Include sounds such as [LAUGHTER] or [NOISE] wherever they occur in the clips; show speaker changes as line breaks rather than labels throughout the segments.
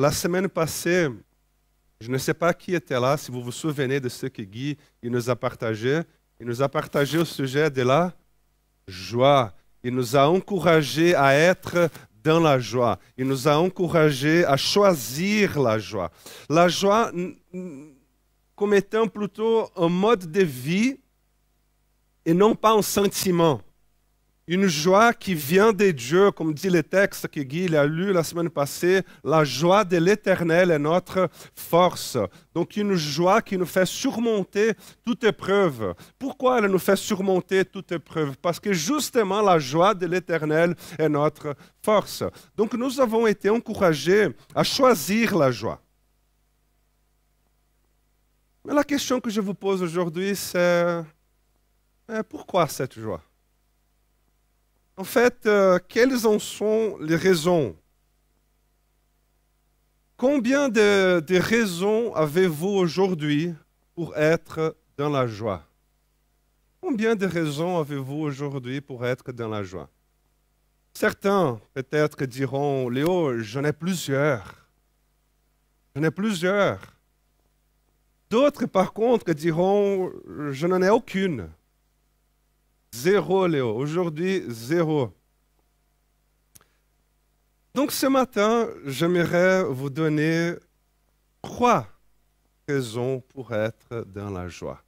la semaine passée, je ne sais pas qui était là, si vous vous souvenez de ce que Guy nous a partagé. Il nous a partagé au sujet de la joie. Il nous a encouragé à être dans la joie. Il nous a encouragé à choisir la joie. La joie comme étant plutôt un mode de vie et non pas un sentiment une joie qui vient de Dieu, comme dit le texte que Guy a lu la semaine passée, la joie de l'éternel est notre force. Donc une joie qui nous fait surmonter toute épreuve. Pourquoi elle nous fait surmonter toute épreuve Parce que justement la joie de l'éternel est notre force. Donc nous avons été encouragés à choisir la joie. Mais la question que je vous pose aujourd'hui, c'est pourquoi cette joie en fait, euh, quelles en sont les raisons Combien de, de raisons avez-vous aujourd'hui pour être dans la joie Combien de raisons avez-vous aujourd'hui pour être dans la joie Certains peut-être diront, Léo, j'en ai plusieurs. J'en ai plusieurs. D'autres, par contre, diront, je n'en ai aucune. Zéro, Léo. Aujourd'hui, zéro. Donc ce matin, j'aimerais vous donner trois raisons pour être dans la joie.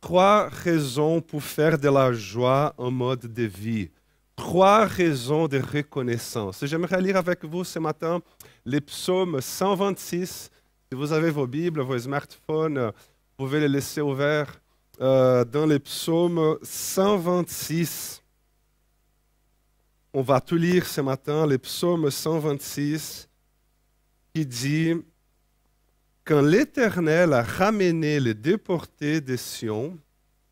Trois raisons pour faire de la joie un mode de vie. Trois raisons de reconnaissance. J'aimerais lire avec vous ce matin les psaumes 126. Si vous avez vos Bibles, vos smartphones, vous pouvez les laisser ouverts. Euh, dans les psaumes 126. On va tout lire ce matin, les psaumes 126, qui dit Quand l'Éternel a ramené les déportés de Sion,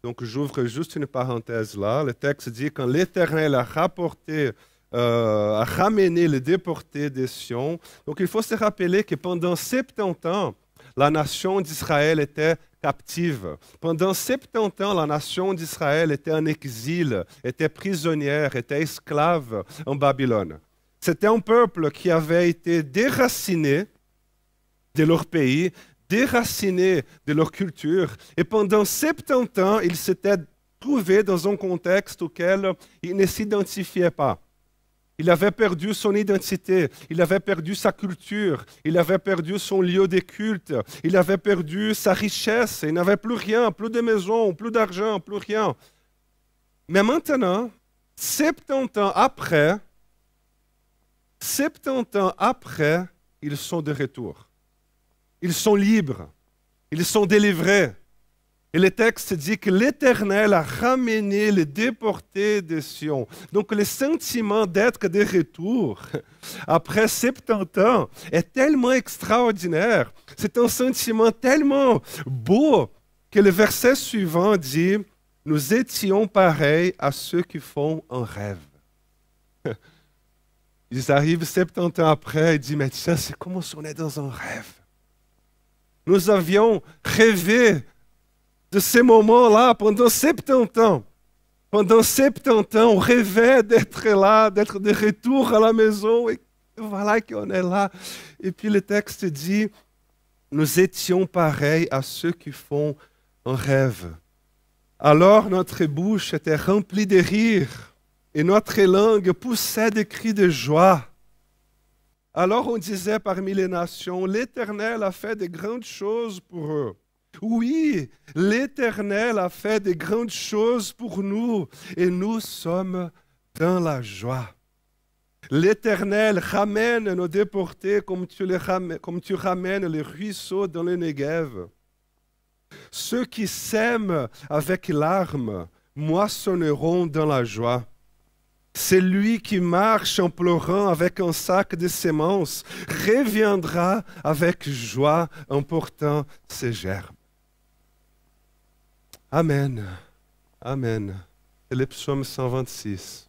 donc j'ouvre juste une parenthèse là, le texte dit Quand l'Éternel a rapporté euh, les déportés de Sion. Donc il faut se rappeler que pendant 70 ans, la nation d'Israël était pendant 70 ans, la nation d'Israël était en exil, était prisonnière, était esclave en Babylone. C'était un peuple qui avait été déraciné de leur pays, déraciné de leur culture, et pendant 70 ans, il s'était trouvé dans un contexte auquel il ne s'identifiait pas. Il avait perdu son identité, il avait perdu sa culture, il avait perdu son lieu de culte, il avait perdu sa richesse, il n'avait plus rien, plus de maison, plus d'argent, plus rien. Mais maintenant, 70 ans après, 70 ans après, ils sont de retour. Ils sont libres, ils sont délivrés, et le texte dit que l'Éternel a ramené les déportés de Sion. Donc le sentiment d'être de retour après 70 ans est tellement extraordinaire. C'est un sentiment tellement beau que le verset suivant dit, nous étions pareils à ceux qui font un rêve. [LAUGHS] Ils arrivent 70 ans après et disent, mais tiens, c'est comme si on est dans un rêve. Nous avions rêvé de ces moments-là pendant 70 ans. Pendant 70 ans, on rêvait d'être là, d'être de retour à la maison. Et voilà qu'on est là. Et puis le texte dit, nous étions pareils à ceux qui font un rêve. Alors notre bouche était remplie de rires et notre langue poussait des cris de joie. Alors on disait parmi les nations, l'Éternel a fait de grandes choses pour eux. Oui, l'Éternel a fait de grandes choses pour nous et nous sommes dans la joie. L'Éternel ramène nos déportés comme tu, ramènes, les ruisseaux dans les Negev. Ceux qui sèment avec larmes moissonneront dans la joie. Celui qui marche en pleurant avec un sac de semences, reviendra avec joie en portant ses gerbes. Amen. Amen. C'est le psaume 126.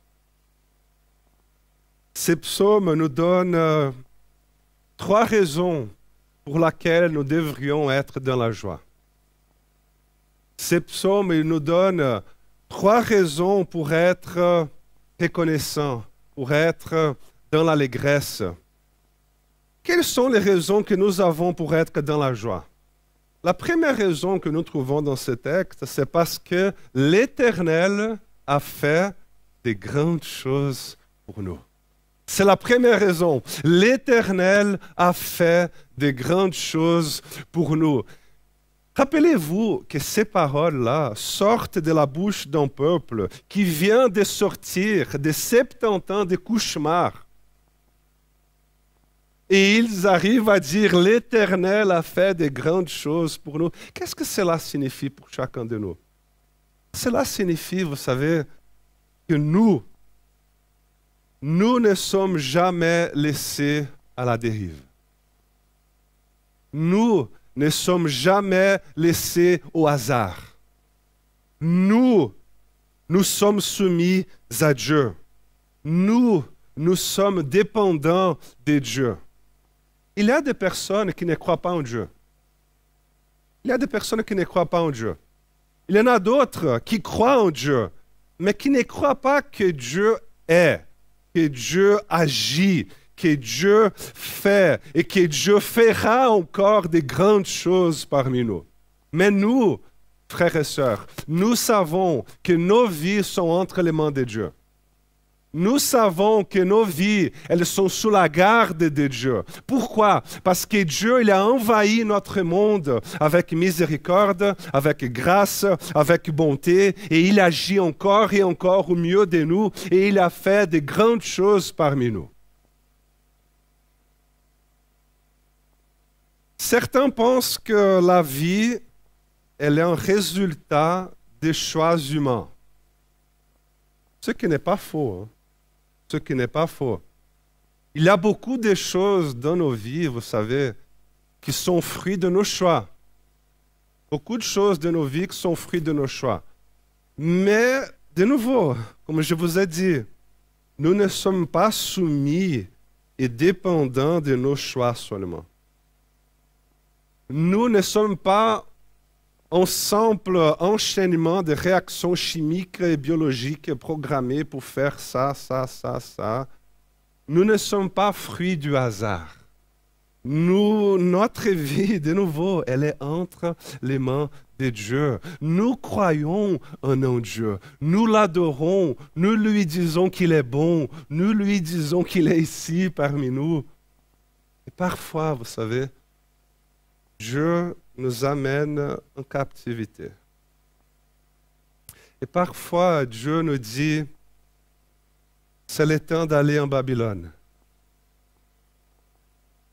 Ces psaumes nous donne euh, trois raisons pour lesquelles nous devrions être dans la joie. Ces psaumes nous donne euh, trois raisons pour être euh, reconnaissants, pour être dans l'allégresse. Quelles sont les raisons que nous avons pour être dans la joie la première raison que nous trouvons dans ce texte, c'est parce que l'Éternel a fait des grandes choses pour nous. C'est la première raison. L'Éternel a fait des grandes choses pour nous. Rappelez-vous que ces paroles-là sortent de la bouche d'un peuple qui vient de sortir des 70 ans de cauchemar et ils arrivent à dire l'Éternel a fait de grandes choses pour nous. Qu'est-ce que cela signifie pour chacun de nous Cela signifie, vous savez, que nous, nous ne sommes jamais laissés à la dérive. Nous ne sommes jamais laissés au hasard. Nous, nous sommes soumis à Dieu. Nous, nous sommes dépendants de Dieu. Il y a des personnes qui ne croient pas en Dieu. Il y a des personnes qui ne croient pas en Dieu. Il y en a d'autres qui croient en Dieu, mais qui ne croient pas que Dieu est, que Dieu agit, que Dieu fait et que Dieu fera encore des grandes choses parmi nous. Mais nous, frères et sœurs, nous savons que nos vies sont entre les mains de Dieu. Nous savons que nos vies, elles sont sous la garde de Dieu. Pourquoi Parce que Dieu, il a envahi notre monde avec miséricorde, avec grâce, avec bonté, et il agit encore et encore au mieux de nous, et il a fait de grandes choses parmi nous. Certains pensent que la vie, elle est un résultat des choix humains, ce qui n'est pas faux. Hein ce qui n'est pas faux. Il y a beaucoup de choses dans nos vies, vous savez, qui sont fruits de nos choix. Beaucoup de choses dans nos vies qui sont fruits de nos choix. Mais, de nouveau, comme je vous ai dit, nous ne sommes pas soumis et dépendants de nos choix seulement. Nous ne sommes pas ensemble enchaînement de réactions chimiques et biologiques programmées pour faire ça, ça, ça, ça. Nous ne sommes pas fruits du hasard. Nous, notre vie, de nouveau, elle est entre les mains de Dieu. Nous croyons en un Dieu. Nous l'adorons. Nous lui disons qu'il est bon. Nous lui disons qu'il est ici parmi nous. Et parfois, vous savez, Dieu nous amène en captivité. Et parfois, Dieu nous dit, c'est le temps d'aller en Babylone.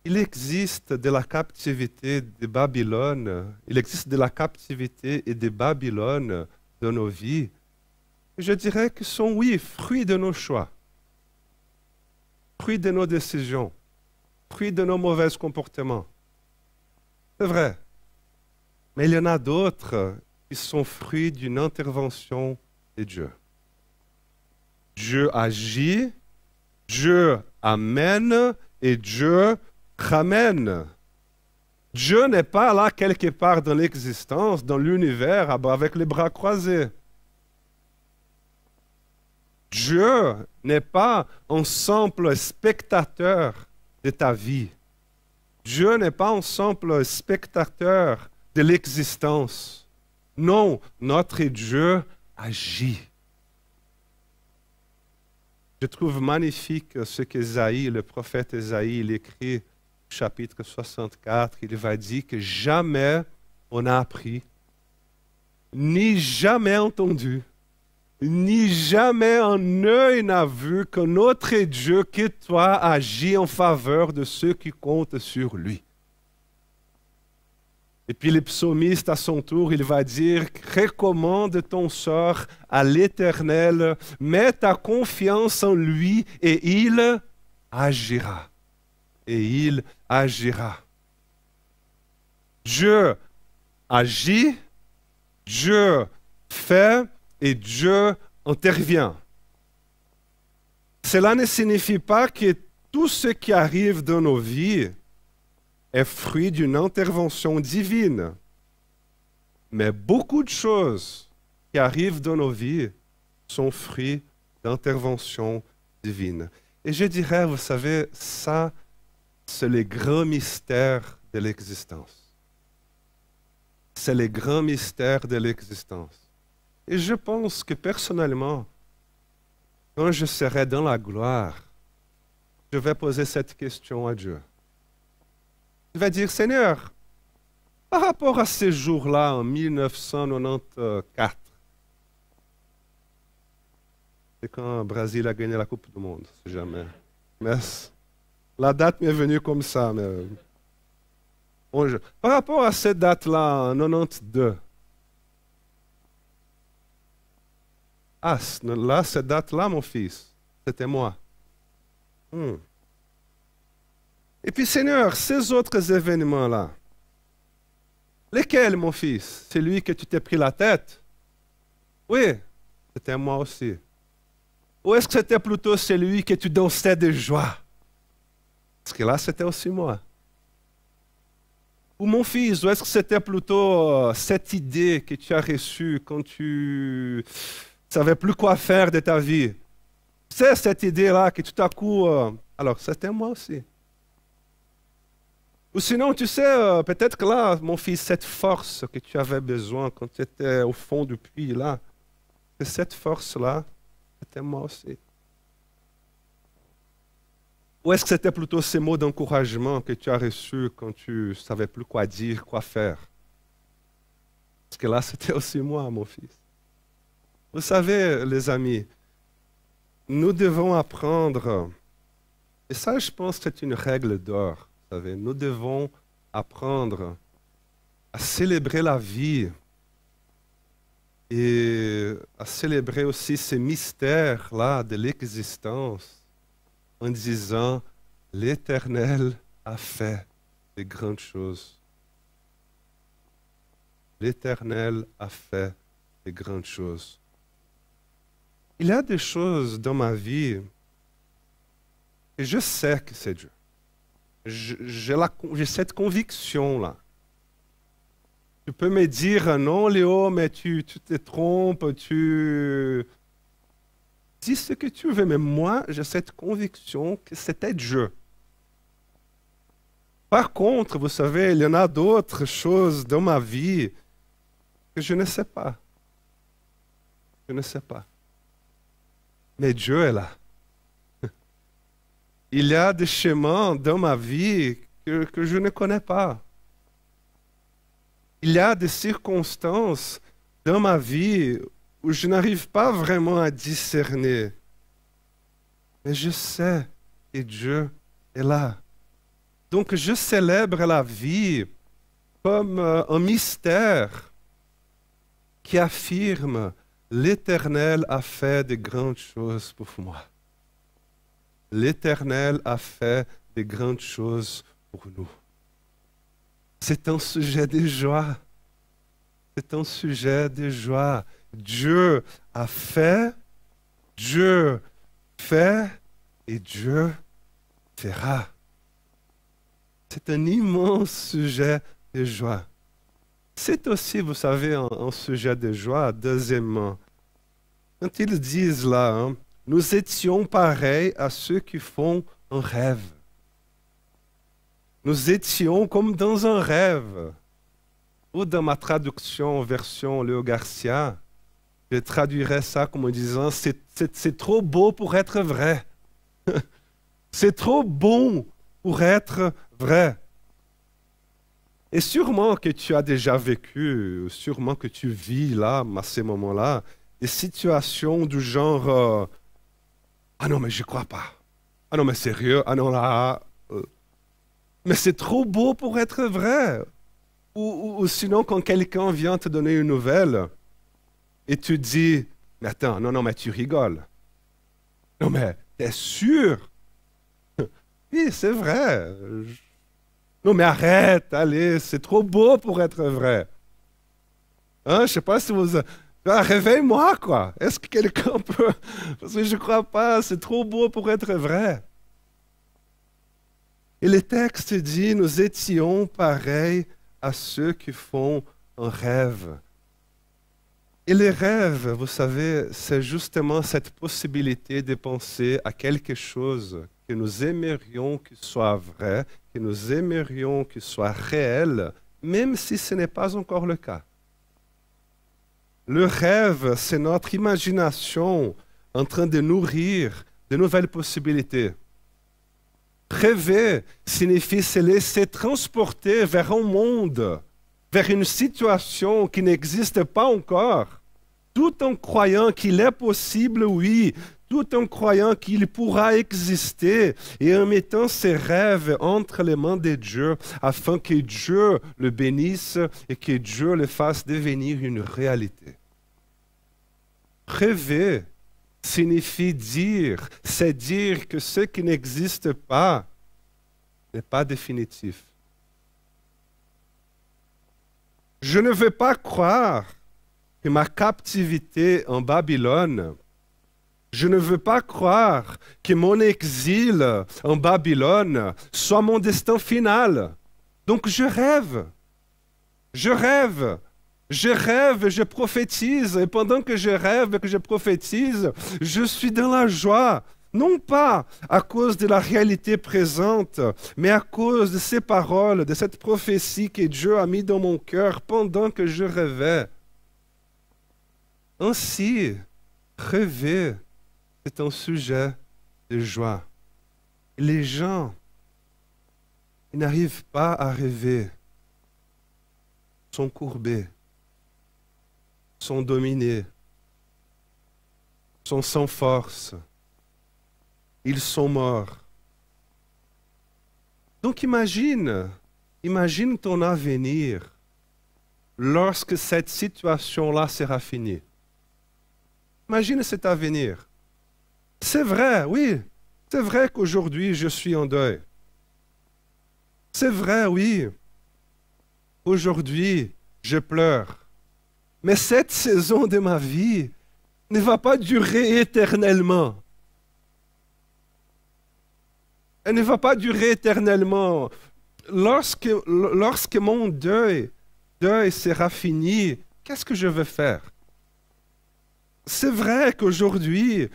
Il existe de la captivité de Babylone, il existe de la captivité et de Babylone dans nos vies. je dirais que sont, oui, fruits de nos choix, fruits de nos décisions, fruits de nos mauvais comportements. C'est vrai. Mais il y en a d'autres qui sont fruits d'une intervention de Dieu. Dieu agit, Dieu amène et Dieu ramène. Dieu n'est pas là quelque part dans l'existence, dans l'univers, avec les bras croisés. Dieu n'est pas un simple spectateur de ta vie. Dieu n'est pas un simple spectateur de l'existence. Non, notre Dieu agit. Je trouve magnifique ce qu'isaïe le prophète Isaïe, écrit chapitre 64. Il va dire que jamais on n'a appris, ni jamais entendu, ni jamais un œil n'a vu que notre Dieu, que toi, agit en faveur de ceux qui comptent sur lui. Et puis le psaumiste à son tour, il va dire, recommande ton sort à l'Éternel, mets ta confiance en lui et il agira. Et il agira. Dieu agit, Dieu fait et Dieu intervient. Cela ne signifie pas que tout ce qui arrive dans nos vies est fruit d'une intervention divine. Mais beaucoup de choses qui arrivent dans nos vies sont fruits d'intervention divine. Et je dirais, vous savez, ça, c'est les grands mystères de l'existence. C'est les grands mystères de l'existence. Et je pense que personnellement, quand je serai dans la gloire, je vais poser cette question à Dieu. Il va dire, Seigneur, par rapport à ces jours-là, en 1994, c'est quand le Brésil a gagné la Coupe du Monde, si jamais. Mais la date m'est venue comme ça. Mais... Par rapport à cette date-là, en 92, ah, là, cette date-là, mon fils, c'était moi. Hmm. Et puis Seigneur, ces autres événements-là, lesquels, mon fils C'est lui que tu t'es pris la tête Oui, c'était moi aussi. Ou est-ce que c'était plutôt celui que tu dansais de joie Parce que là, c'était aussi moi. Ou mon fils, ou est-ce que c'était plutôt euh, cette idée que tu as reçue quand tu savais plus quoi faire de ta vie C'est cette idée-là que tout à coup... Euh, alors, c'était moi aussi. Ou sinon, tu sais, euh, peut-être que là, mon fils, cette force que tu avais besoin quand tu étais au fond du puits, là, cette force-là, c'était moi aussi. Ou est-ce que c'était plutôt ces mots d'encouragement que tu as reçus quand tu ne savais plus quoi dire, quoi faire Parce que là, [LAUGHS] c'était aussi moi, mon fils. Vous savez, les amis, nous devons apprendre, et ça, je pense, que c'est une règle d'or nous devons apprendre à célébrer la vie et à célébrer aussi ces mystères-là de l'existence en disant l'Éternel a fait des grandes choses. L'Éternel a fait des grandes choses. Il y a des choses dans ma vie et je sais que c'est Dieu j'ai cette conviction-là. Tu peux me dire, non Léo, mais tu, te trompes, tu... Dis ce que tu veux, mais moi, j'ai cette conviction que c'était Dieu. Par contre, vous savez, il y en a d'autres choses dans ma vie que je ne sais pas. Je ne sais pas. Mais Dieu est là il y a des chemins dans ma vie que, je ne connais pas. Il y a des circonstances dans ma vie où je n'arrive pas vraiment à discerner. Mais je sais que Dieu est là. Donc je célèbre la vie comme euh, un mystère qui affirme l'Éternel a fait de grandes choses pour moi l'Éternel a fait des grandes choses pour nous. C'est un sujet de joie. C'est un sujet de joie. Dieu a fait, Dieu fait et Dieu fera. C'est un immense sujet de joie. C'est aussi, vous savez, un, sujet de joie, deuxièmement. Quand ils disent là, hein, nous étions pareils à ceux qui font un rêve. Nous étions comme dans un rêve. Ou dans ma traduction version Léo Garcia, je traduirais ça comme en disant c'est trop beau pour être vrai. [LAUGHS] c'est trop bon pour être vrai. Et sûrement que tu as déjà vécu, sûrement que tu vis là, à ces moments-là, des situations du genre euh, ah non, mais je crois pas. Ah non, mais sérieux. Ah non, là. Euh, mais c'est trop beau pour être vrai. Ou, sinon, quand quelqu'un vient te donner une nouvelle et tu dis Mais attends, non, non, mais tu rigoles. Non, mais t'es sûr [LAUGHS] Oui, c'est vrai. Non, mais arrête, allez, c'est trop beau pour être vrai. Hein, je ne sais pas si vous, ah, réveille-moi, quoi. Est-ce que quelqu'un peut... Parce que je ne crois pas, c'est trop beau pour être vrai. Et le texte dit, nous étions pareils à ceux qui font un rêve. Et les rêves, vous savez, c'est justement cette possibilité de penser à quelque chose que nous aimerions qu'il soit vrai, que nous aimerions qu'il soit réel, même si ce n'est pas encore le cas. Le rêve, c'est notre imagination en train de nourrir de nouvelles possibilités. Rêver signifie se laisser transporter vers un monde, vers une situation qui n'existe pas encore, tout en croyant qu'il est possible, oui, tout en croyant qu'il pourra exister et en mettant ses rêves entre les mains de Dieu afin que Dieu le bénisse et que Dieu le fasse devenir une réalité. Rêver signifie dire, c'est dire que ce qui n'existe pas n'est pas définitif. Je ne veux pas croire que ma captivité en Babylone je ne veux pas croire que mon exil en Babylone soit mon destin final. Donc je rêve. Je rêve. Je rêve, je prophétise. Et pendant que je rêve et que je prophétise, je suis dans la joie. Non pas à cause de la réalité présente, mais à cause de ces paroles, de cette prophétie que Dieu a mis dans mon cœur pendant que je rêvais. Ainsi, rêvez c'est un sujet de joie. Les gens n'arrivent pas à rêver, sont courbés, sont dominés, sont sans force, ils sont morts. Donc imagine, imagine ton avenir lorsque cette situation-là sera finie. Imagine cet avenir. C'est vrai, oui. C'est vrai qu'aujourd'hui, je suis en deuil. C'est vrai, oui. Aujourd'hui, je pleure. Mais cette saison de ma vie ne va pas durer éternellement. Elle ne va pas durer éternellement. Lorsque, mon deuil, deuil sera fini, qu'est-ce que je vais faire C'est vrai qu'aujourd'hui,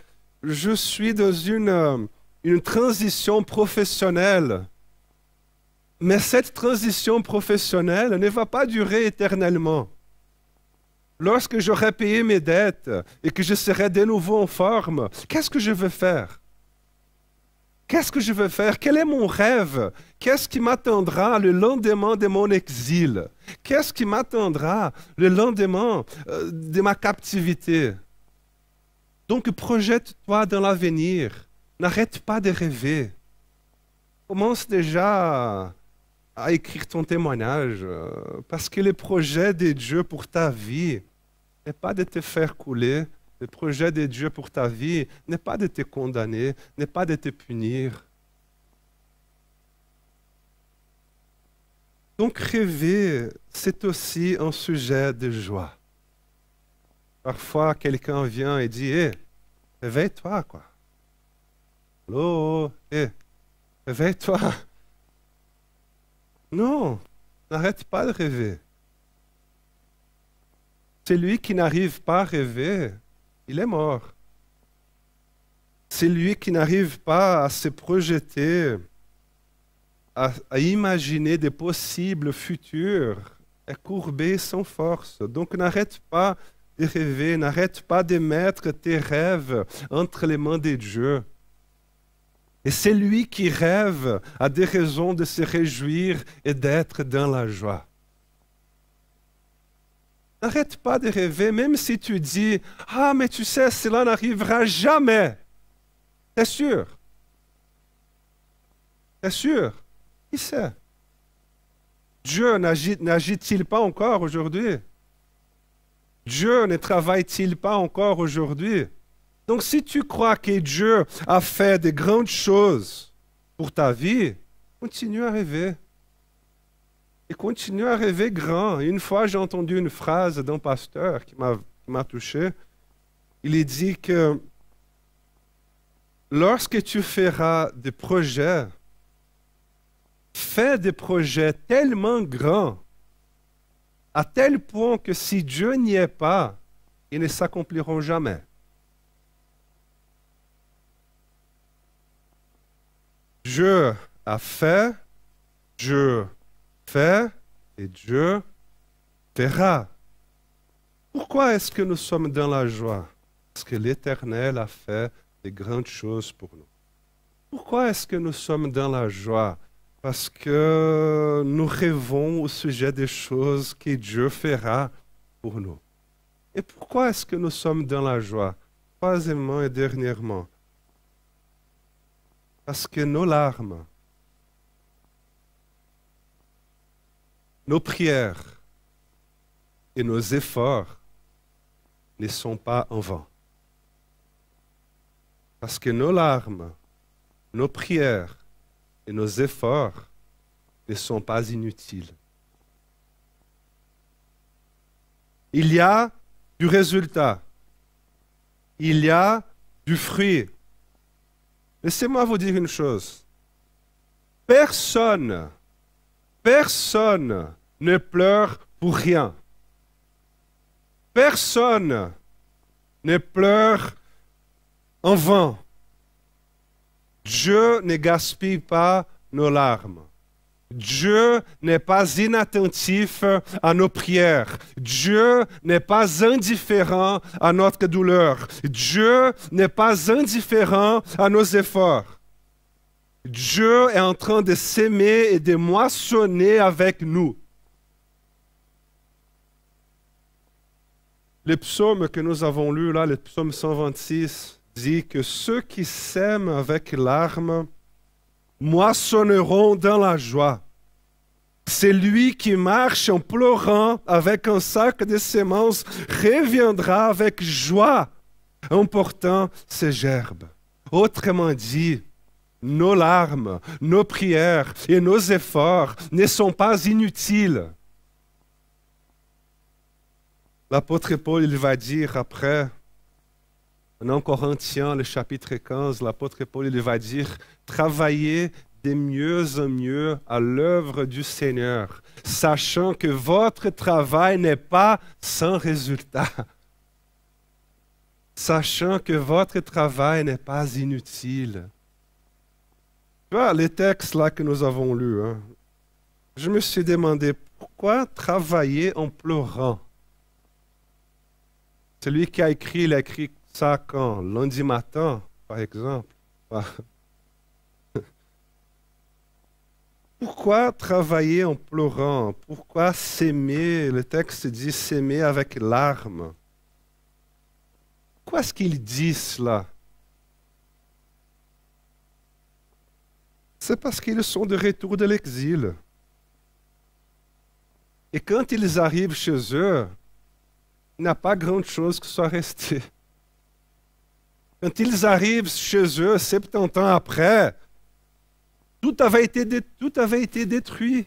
je suis dans une, euh, une transition professionnelle. Mais cette transition professionnelle ne va pas durer éternellement. Lorsque j'aurai payé mes dettes et que je serai de nouveau en forme, qu'est-ce que je veux faire Qu'est-ce que je veux faire Quel est mon rêve Qu'est-ce qui m'attendra le lendemain de mon exil Qu'est-ce qui m'attendra le lendemain euh, de ma captivité donc projette-toi dans l'avenir. N'arrête pas de rêver. Commence déjà à écrire ton témoignage, euh, parce que le projet de Dieu pour ta vie n'est pas de te faire couler, le projet de Dieu pour ta vie n'est pas de te condamner, n'est pas de te punir. Donc rêver, c'est aussi un sujet de joie. Parfois, quelqu'un vient et dit Hé, eh, réveille toi quoi. Allô Hé, eh, réveille-toi. Non, n'arrête pas de rêver. Celui qui n'arrive pas à rêver, il est mort. Celui qui n'arrive pas à se projeter, à, à, imaginer des possibles futurs, est courbé sans force. Donc n'arrête pas de rêver, n'arrête pas de mettre tes rêves entre les mains de Dieu. Et c'est lui qui rêve a des raisons de se réjouir et d'être dans la joie. N'arrête pas de rêver, même si tu dis Ah, mais tu sais, cela n'arrivera jamais. C'est sûr c'est sûr Qui sait Dieu n'agit-il pas encore aujourd'hui Dieu ne travaille-t-il pas encore aujourd'hui Donc si tu crois que Dieu a fait de grandes choses pour ta vie, continue à rêver. Et continue à rêver grand. Une fois, j'ai entendu une phrase d'un pasteur qui m'a touché. Il dit que lorsque tu feras des projets, fais des projets tellement grands à tel point que si Dieu n'y est pas, ils ne s'accompliront jamais. Dieu a fait, Dieu fait et Dieu fera. Pourquoi est-ce que nous sommes dans la joie Parce que l'Éternel a fait des grandes choses pour nous. Pourquoi est-ce que nous sommes dans la joie parce que nous rêvons au sujet des choses que Dieu fera pour nous. Et pourquoi est-ce que nous sommes dans la joie Troisièmement et dernièrement, parce que nos larmes, nos prières et nos efforts ne sont pas en vain. Parce que nos larmes, nos prières et nos efforts ne sont pas inutiles. Il y a du résultat. Il y a du fruit. Laissez-moi vous dire une chose. Personne, personne ne pleure pour rien. Personne ne pleure en vain. Dieu ne gaspille pas nos larmes. Dieu n'est pas inattentif à nos prières. Dieu n'est pas indifférent à notre douleur. Dieu n'est pas indifférent à nos efforts. Dieu est en train de s'aimer et de moissonner avec nous. Le psaume que nous avons lu là, le psaume 126, dit que ceux qui sèment avec larmes moissonneront dans la joie. Celui qui marche en pleurant avec un sac de semences reviendra avec joie en portant ses gerbes. Autrement dit, nos larmes, nos prières et nos efforts ne sont pas inutiles. L'apôtre Paul il va dire après en Corinthiens, le chapitre 15, l'apôtre Paul il va dire Travaillez de mieux en mieux à l'œuvre du Seigneur, sachant que votre travail n'est pas sans résultat. Sachant que votre travail n'est pas inutile. vois les textes là que nous avons lus, hein, je me suis demandé pourquoi travailler en pleurant. Celui qui a écrit, il a écrit ça quand lundi matin, par exemple. [LAUGHS] Pourquoi travailler en pleurant Pourquoi s'aimer Le texte dit s'aimer avec larmes. quest ce qu'ils disent cela C'est parce qu'ils sont de retour de l'exil. Et quand ils arrivent chez eux, il n'y a pas grand-chose qui soit resté. Quand ils arrivent chez eux 70 ans après, tout avait été, tout avait été détruit.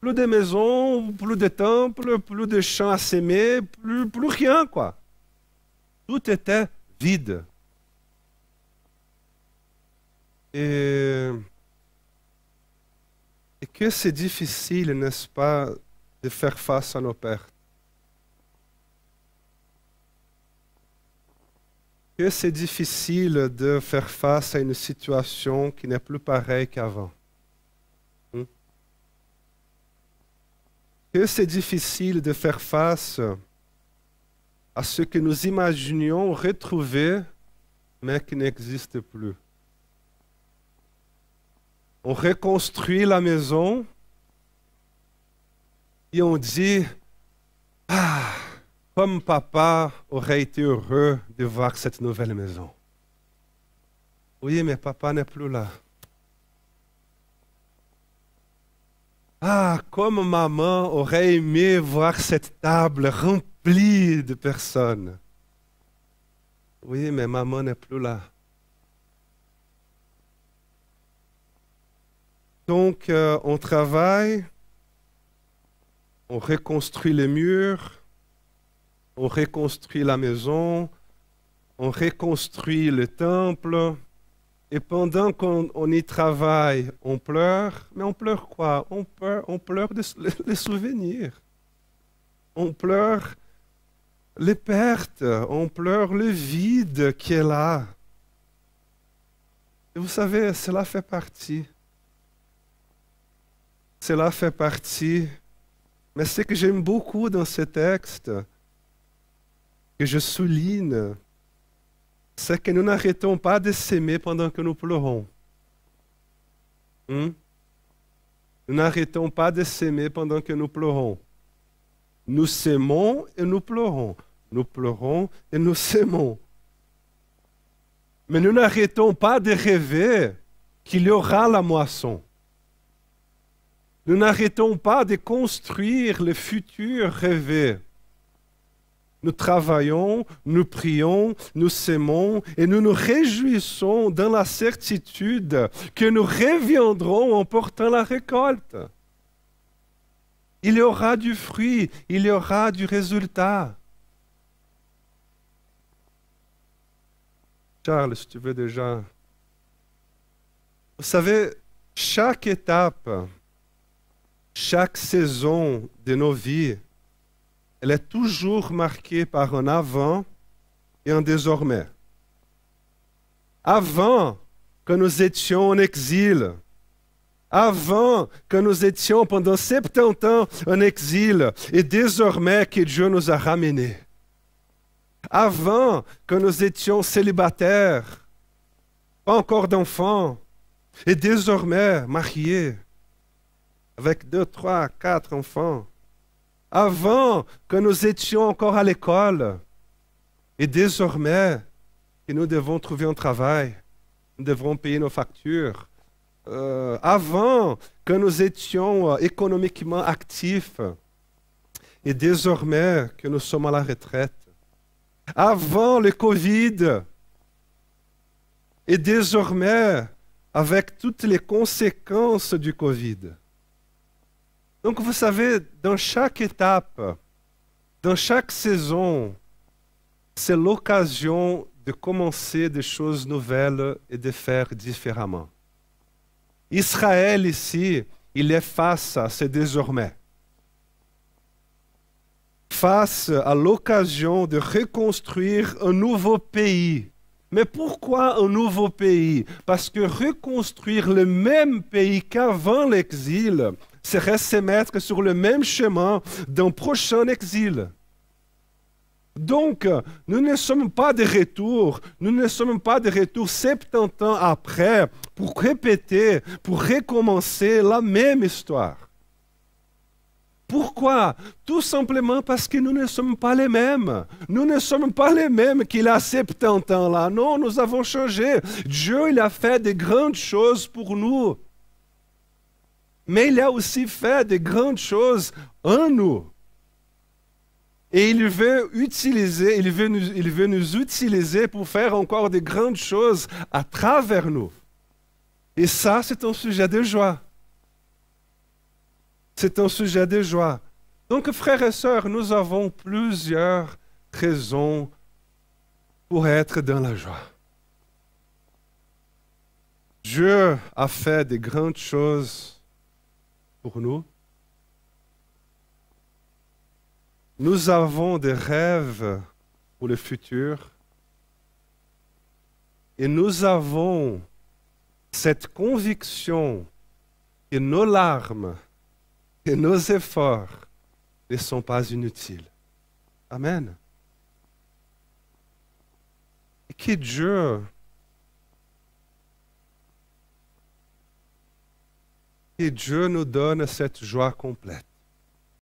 Plus de maisons, plus de temples, plus de champs à s'aimer, plus, plus rien, quoi. Tout était vide. et que c'est difficile, n'est-ce pas, de faire face à nos pertes. que c'est difficile de faire face à une situation qui n'est plus pareille qu'avant. Hmm? Que c'est difficile de faire face à ce que nous imaginions retrouver, mais qui n'existe plus. On reconstruit la maison et on dit, ah, comme papa aurait été heureux de voir cette nouvelle maison. Oui, mais papa n'est plus là. Ah, comme maman aurait aimé voir cette table remplie de personnes. Oui, mais maman n'est plus là. Donc, euh, on travaille, on reconstruit les murs, on reconstruit la maison, on reconstruit le temple, et pendant qu'on y travaille, on pleure. Mais on pleure quoi On pleure, on pleure des, [LAUGHS] les souvenirs. On pleure les pertes, on pleure le vide qui est là. Et vous savez, cela fait partie. Cela fait partie. Mais ce que j'aime beaucoup dans ces textes que je souligne, c'est que nous n'arrêtons pas de s'aimer pendant que nous pleurons. Hmm? Nous n'arrêtons pas de s'aimer pendant que nous pleurons. Nous s'aimons et nous pleurons. Nous pleurons et nous s'aimons. Mais nous n'arrêtons pas de rêver qu'il y aura la moisson. Nous n'arrêtons pas de construire le futur rêvé. Nous travaillons, nous prions, nous sémons et nous nous réjouissons dans la certitude que nous reviendrons en portant la récolte. Il y aura du fruit, il y aura du résultat. Charles, si tu veux déjà. Vous savez, chaque étape, chaque saison de nos vies elle est toujours marquée par un avant et un désormais. Avant que nous étions en exil, avant que nous étions pendant 70 ans en exil et désormais que Dieu nous a ramenés. Avant que nous étions célibataires, pas encore d'enfants et désormais mariés avec deux, trois, quatre enfants avant que nous étions encore à l'école. Et désormais que nous devons trouver un travail, nous devons payer nos factures. Euh, avant que nous étions euh, économiquement actifs et désormais que nous sommes à la retraite. Avant le Covid et désormais avec toutes les conséquences du Covid. Donc vous savez, dans chaque étape, dans chaque saison, c'est l'occasion de commencer des choses nouvelles et de faire différemment. Israël ici, il est face à ce désormais, face à l'occasion de reconstruire un nouveau pays. Mais pourquoi un nouveau pays Parce que reconstruire le même pays qu'avant l'exil, serait se mettre sur le même chemin d'un prochain exil. Donc, nous ne sommes pas de retour, nous ne sommes pas de retour 70 ans après pour répéter, pour recommencer la même histoire. Pourquoi Tout simplement parce que nous ne sommes pas les mêmes. Nous ne sommes pas les mêmes qu'il y a 70 ans là. Non, nous avons changé. Dieu, il a fait de grandes choses pour nous mais il a aussi fait de grandes choses en nous. Et il veut utiliser, il veut, nous, il veut nous utiliser pour faire encore de grandes choses à travers nous. Et ça, c'est un sujet de joie. C'est un sujet de joie. Donc, frères et sœurs, nous avons plusieurs raisons pour être dans la joie. Dieu a fait des grandes choses nous. Nous avons des rêves pour le futur et nous avons cette conviction que nos larmes et nos efforts ne sont pas inutiles. Amen. Et que Dieu e Dieu nous donne cette joie complète.